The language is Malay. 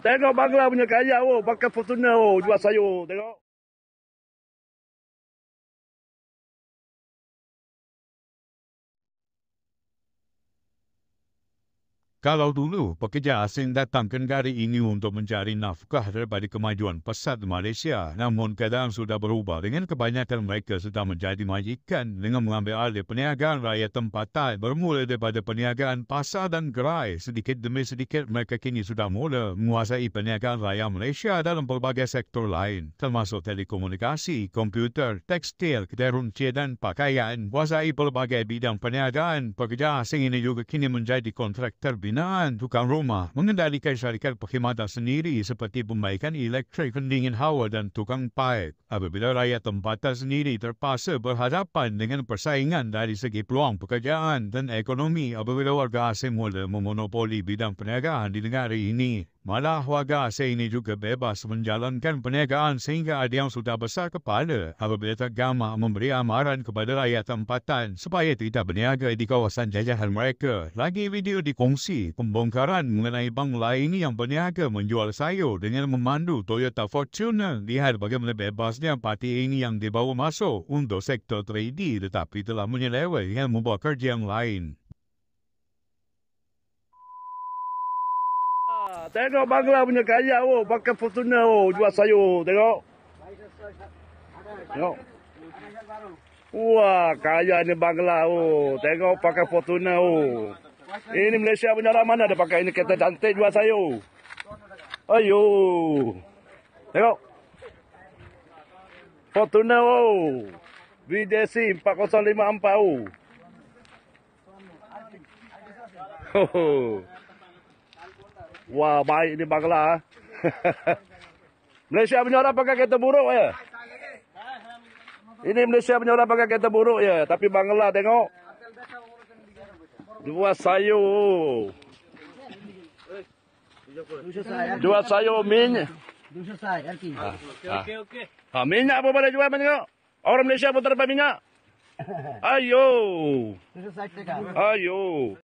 Tengok bangla punya kaya oh, pakai fortuna oh, jual sayur. Tengok. Kalau dulu pekerja asing datang ke negara ini untuk mencari nafkah daripada kemajuan pesat Malaysia, namun keadaan sudah berubah dengan kebanyakan mereka sedang menjadi majikan dengan mengambil alih perniagaan rakyat tempatan bermula daripada perniagaan pasar dan gerai. Sedikit demi sedikit mereka kini sudah mula menguasai perniagaan rakyat Malaysia dalam pelbagai sektor lain termasuk telekomunikasi, komputer, tekstil, kederuncia dan pakaian. Kuasai pelbagai bidang perniagaan, pekerja asing ini juga kini menjadi kontraktor bintang pembinaan tukang rumah, mengendalikan syarikat perkhidmatan sendiri seperti pembaikan elektrik, pendingin hawa dan tukang paip. Apabila rakyat tempatan sendiri terpaksa berhadapan dengan persaingan dari segi peluang pekerjaan dan ekonomi apabila warga asing mula memonopoli bidang perniagaan di negara ini. Malah warga asing ini juga bebas menjalankan perniagaan sehingga ada yang sudah besar kepala apabila tergama memberi amaran kepada rakyat tempatan supaya tidak berniaga di kawasan jajahan mereka. Lagi video dikongsi pembongkaran mengenai bank lain yang berniaga menjual sayur dengan memandu Toyota Fortuner. Lihat bagaimana bebasnya parti ini yang dibawa masuk untuk sektor 3D tetapi telah menyelewai dengan membuat kerja yang lain. Tengok bangla punya kaya oh, pakai fortuna oh, jual sayur, tengok. Tengok. Wah, kaya ni bangla oh. Tengok pakai fortuna oh. Ini Malaysia punya orang mana ada pakai ini kereta cantik jual sayur. Ayuh, Tengok. Fortuna oh. VDC 4054 oh. Ho, ho. Wah, baik ni bangla. Ah. Malaysia menyora pakai kereta buruk ya. Ini Malaysia menyora pakai kereta buruk ya, tapi bangla tengok. Dua sayur. Dua sayur min. Dua sayur min. Okey okey. apa boleh jual menengok? Orang Malaysia putar pakai minyak. Ayo. Ayo.